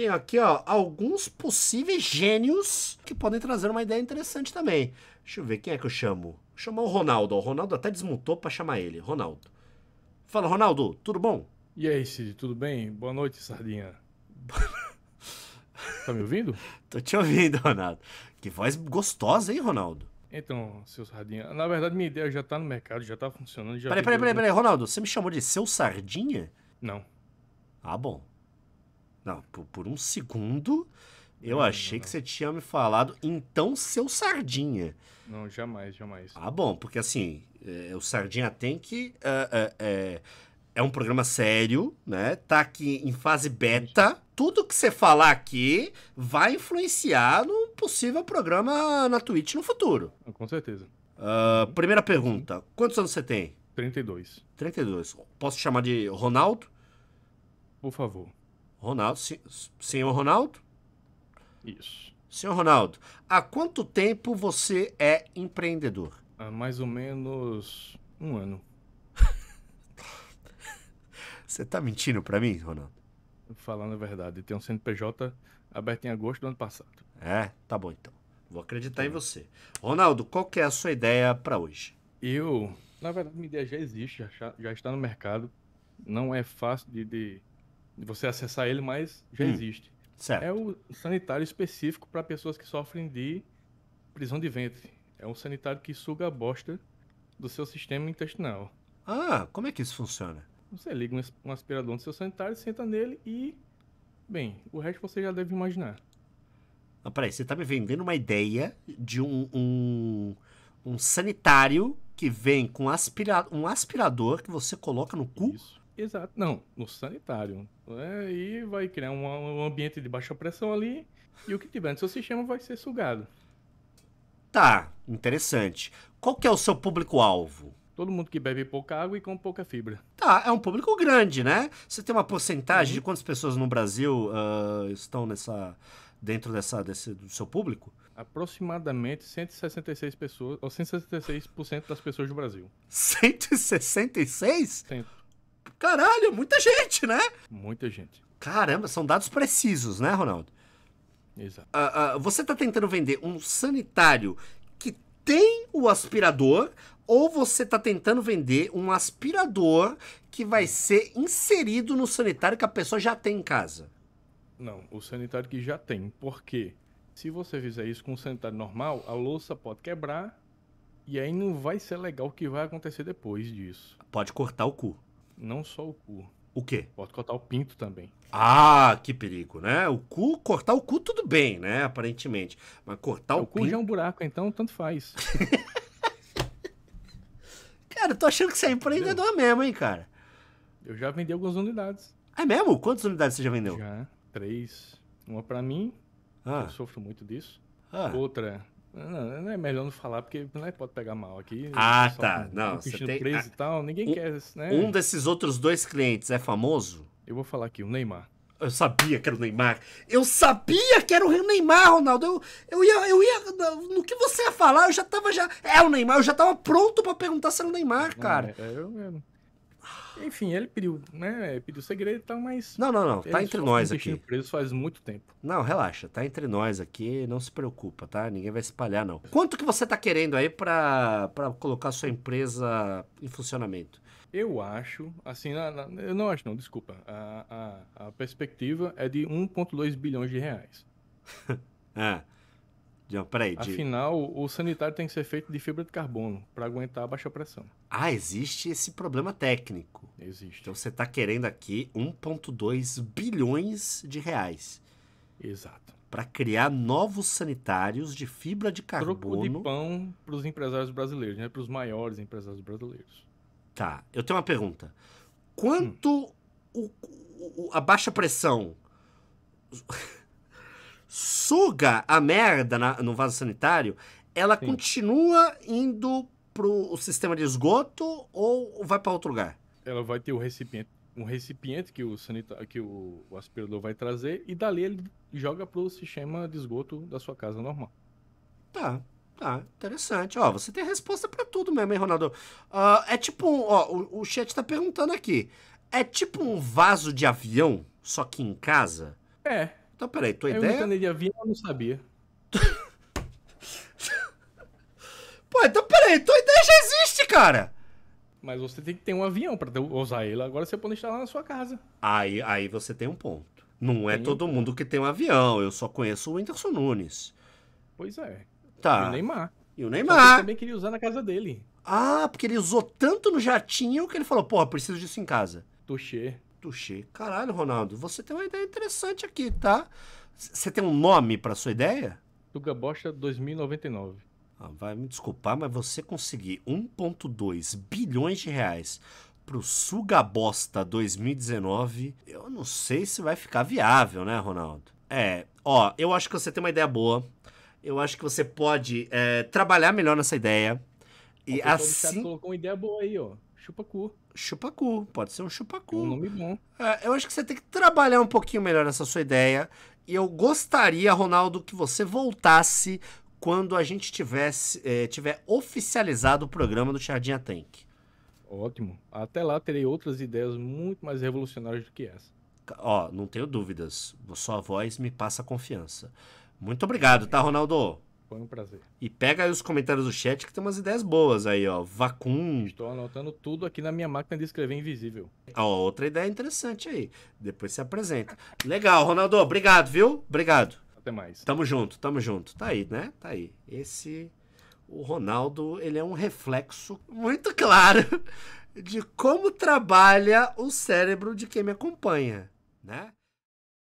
tem aqui ó, alguns possíveis gênios que podem trazer uma ideia interessante também. Deixa eu ver, quem é que eu chamo? Chamou chamar o Ronaldo. O Ronaldo até desmutou para chamar ele. Ronaldo. Fala, Ronaldo, tudo bom? E aí, Cid, tudo bem? Boa noite, Sardinha. tá me ouvindo? Tô te ouvindo, Ronaldo. Que voz gostosa, hein, Ronaldo? Então, seu Sardinha, na verdade minha ideia já tá no mercado, já tá funcionando. Já peraí, peraí, peraí, peraí, Ronaldo, você me chamou de seu Sardinha? Não. Ah, bom. Não, por, por um segundo eu não, achei não, que você tinha me falado, então seu Sardinha. Não, jamais, jamais. Ah, bom, porque assim, é, o Sardinha tem que. É, é, é, é um programa sério, né? Tá aqui em fase beta. Tudo que você falar aqui vai influenciar num possível programa na Twitch no futuro. Ah, com certeza. Uh, primeira pergunta: quantos anos você tem? 32. 32. Posso chamar de Ronaldo? Por favor. Ronaldo, senhor Ronaldo? Isso. Senhor Ronaldo, há quanto tempo você é empreendedor? Há mais ou menos um ano. você está mentindo para mim, Ronaldo? Falando a verdade, tem um CNPJ aberto em agosto do ano passado. É, tá bom então. Vou acreditar Sim. em você. Ronaldo, qual que é a sua ideia para hoje? Eu, na verdade, minha ideia já existe, já, já está no mercado. Não é fácil de, de de você acessar ele, mas já hum, existe. Certo. É o sanitário específico para pessoas que sofrem de prisão de ventre. É um sanitário que suga a bosta do seu sistema intestinal. Ah, como é que isso funciona? Você liga um aspirador no seu sanitário, senta nele e. Bem, o resto você já deve imaginar. Ah, peraí, você tá me vendendo uma ideia de um, um, um sanitário que vem com aspira... um aspirador que você coloca no cu? Isso. Exato. Não, no sanitário. Né? E vai criar um, um ambiente de baixa pressão ali e o que tiver no seu sistema vai ser sugado. Tá, interessante. Qual que é o seu público-alvo? Todo mundo que bebe pouca água e com pouca fibra. Tá, é um público grande, né? Você tem uma porcentagem uhum. de quantas pessoas no Brasil uh, estão nessa dentro dessa, desse, do seu público? Aproximadamente 166 pessoas, ou 166% das pessoas do Brasil. 166? 100. Caralho, é muita gente, né? Muita gente. Caramba, são dados precisos, né, Ronaldo? Exato. Uh, uh, você está tentando vender um sanitário que tem o aspirador ou você está tentando vender um aspirador que vai ser inserido no sanitário que a pessoa já tem em casa? Não, o sanitário que já tem. Por quê? Se você fizer isso com um sanitário normal, a louça pode quebrar e aí não vai ser legal o que vai acontecer depois disso. Pode cortar o cu não só o cu. O quê? Pode cortar o pinto também. Ah, que perigo, né? O cu, cortar o cu tudo bem, né? Aparentemente. Mas cortar o, é, o O cu já é um buraco, então tanto faz. cara, eu tô achando que você é empreendedor Entendeu? mesmo, hein, cara? Eu já vendi algumas unidades. É mesmo? Quantas unidades você já vendeu? Já, três. Uma para mim, ah. eu sofro muito disso. Ah. Outra não, não é melhor não falar, porque né, pode pegar mal aqui. Ah, tá. Com, não, você tem... preso e tal, ninguém um, quer isso, né? Um desses outros dois clientes é famoso? Eu vou falar aqui, o Neymar. Eu sabia que era o Neymar. Eu sabia que era o Neymar, Ronaldo. Eu, eu ia, eu ia. No que você ia falar, eu já tava já. É o Neymar, eu já tava pronto para perguntar se era o Neymar, cara. é, é eu mesmo. Enfim, ele pediu, né? Pediu segredo e tal, mas. Não, não, não. Tá entre nós aqui. preso faz muito tempo. Não, relaxa. Tá entre nós aqui. Não se preocupa, tá? Ninguém vai espalhar, não. Quanto que você tá querendo aí pra, pra colocar sua empresa em funcionamento? Eu acho, assim, na, na, eu não acho, não, desculpa. A, a, a perspectiva é de 1,2 bilhões de reais. ah. peraí, de... Afinal, o sanitário tem que ser feito de fibra de carbono para aguentar a baixa pressão. Ah, existe esse problema técnico. Existe. Então você está querendo aqui 1,2 bilhões de reais. Exato. Para criar novos sanitários de fibra de carbono. Troco de pão para os empresários brasileiros, né? para os maiores empresários brasileiros. Tá, eu tenho uma pergunta. Quanto hum. o, o, a baixa pressão suga a merda na, no vaso sanitário, ela Sim. continua indo pro sistema de esgoto ou vai para outro lugar? Ela vai ter um recipiente, um recipiente que o sanitário, que o, o aspirador vai trazer e dali ele joga pro sistema de esgoto da sua casa normal. Tá. Tá, interessante. Ó, você tem resposta para tudo mesmo, hein, Ronaldo? Uh, é tipo um, ó, o, o chat tá perguntando aqui. É tipo um vaso de avião, só que em casa? É, então, peraí, tua eu ideia. Eu entenderia via, eu não sabia. Pô, então peraí, tua ideia já existe, cara! Mas você tem que ter um avião pra ter, usar ele. Agora você pode instalar na sua casa. Aí, aí você tem um ponto. Não é todo um mundo que tem um avião. Eu só conheço o Whindersson Nunes. Pois é. Tá. E o Neymar. E o Neymar. também queria usar na casa dele. Ah, porque ele usou tanto no jatinho que ele falou, porra, preciso disso em casa. Tuxê. Tuxi. Caralho, Ronaldo, você tem uma ideia interessante aqui, tá? Você tem um nome para sua ideia? Tuga Bocha 2099. Ah, vai me desculpar, mas você conseguir 1,2 bilhões de reais pro Suga Bosta 2019, eu não sei se vai ficar viável, né, Ronaldo? É, ó, eu acho que você tem uma ideia boa. Eu acho que você pode é, trabalhar melhor nessa ideia. E assim. Você colocou uma ideia boa aí, ó. Chupacu. Chupacu, pode ser um chupacu. Um nome bom. É, eu acho que você tem que trabalhar um pouquinho melhor essa sua ideia. E eu gostaria, Ronaldo, que você voltasse quando a gente tivesse, é, tiver oficializado o programa do Chardinha Tank. Ótimo. Até lá terei outras ideias muito mais revolucionárias do que essa. Ó, não tenho dúvidas. Sua voz me passa confiança. Muito obrigado, tá, Ronaldo? Foi um prazer. E pega aí os comentários do chat que tem umas ideias boas aí, ó. Vacum. Estou anotando tudo aqui na minha máquina de escrever invisível. Ó, outra ideia interessante aí. Depois se apresenta. Legal, Ronaldo. Obrigado, viu? Obrigado. Até mais. Tamo junto, tamo junto. Tá aí, né? Tá aí. Esse. O Ronaldo, ele é um reflexo muito claro de como trabalha o cérebro de quem me acompanha, né?